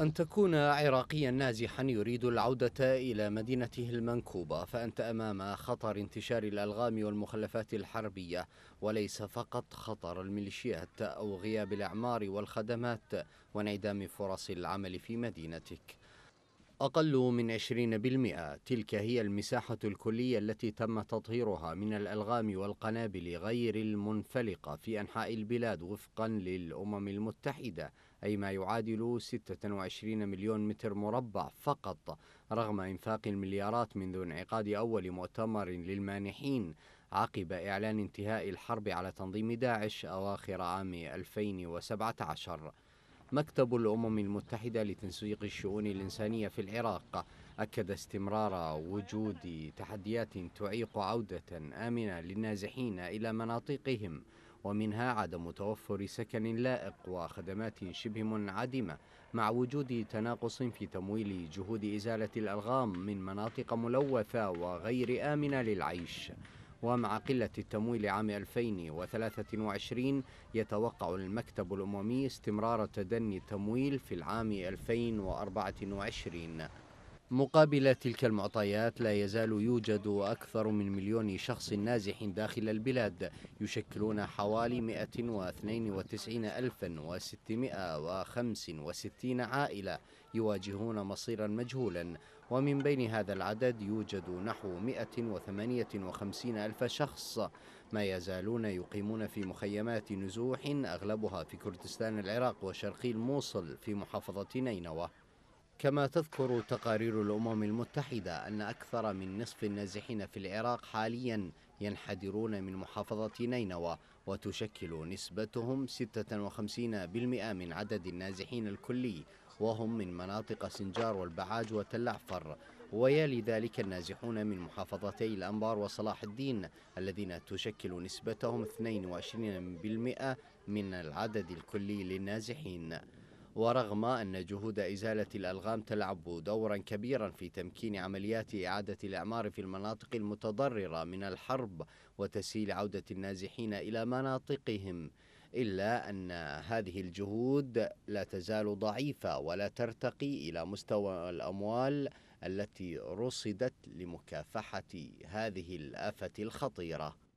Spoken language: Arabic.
أن تكون عراقيا نازحا يريد العودة إلى مدينته المنكوبة فأنت أمام خطر انتشار الألغام والمخلفات الحربية وليس فقط خطر الميليشيات أو غياب الأعمار والخدمات وانعدام فرص العمل في مدينتك أقل من 20% تلك هي المساحة الكلية التي تم تطهيرها من الألغام والقنابل غير المنفلقة في أنحاء البلاد وفقا للأمم المتحدة أي ما يعادل 26 مليون متر مربع فقط رغم إنفاق المليارات منذ انعقاد أول مؤتمر للمانحين عقب إعلان انتهاء الحرب على تنظيم داعش أواخر عام 2017 مكتب الأمم المتحدة لتنسيق الشؤون الإنسانية في العراق أكد استمرار وجود تحديات تعيق عودة آمنة للنازحين إلى مناطقهم ومنها عدم توفر سكن لائق وخدمات شبه منعدمة مع وجود تناقص في تمويل جهود إزالة الألغام من مناطق ملوثة وغير آمنة للعيش ومع قلة التمويل عام 2023 يتوقع المكتب الأممي استمرار تدني التمويل في العام 2024 مقابل تلك المعطيات لا يزال يوجد أكثر من مليون شخص نازح داخل البلاد يشكلون حوالي 192665 عائلة يواجهون مصيرا مجهولا ومن بين هذا العدد يوجد نحو 158 ألف شخص ما يزالون يقيمون في مخيمات نزوح أغلبها في كردستان العراق وشرقي الموصل في محافظة نينوى كما تذكر تقارير الأمم المتحدة أن أكثر من نصف النازحين في العراق حاليا ينحدرون من محافظة نينوى وتشكل نسبتهم 56% من عدد النازحين الكلي وهم من مناطق سنجار والبعاج وتلعفر ويالي ويلي ذلك النازحون من محافظتي الأنبار وصلاح الدين الذين تشكل نسبتهم 22% من العدد الكلي للنازحين ورغم أن جهود إزالة الألغام تلعب دورا كبيرا في تمكين عمليات إعادة الإعمار في المناطق المتضررة من الحرب وتسهيل عودة النازحين إلى مناطقهم إلا أن هذه الجهود لا تزال ضعيفة ولا ترتقي إلى مستوى الأموال التي رصدت لمكافحة هذه الآفة الخطيرة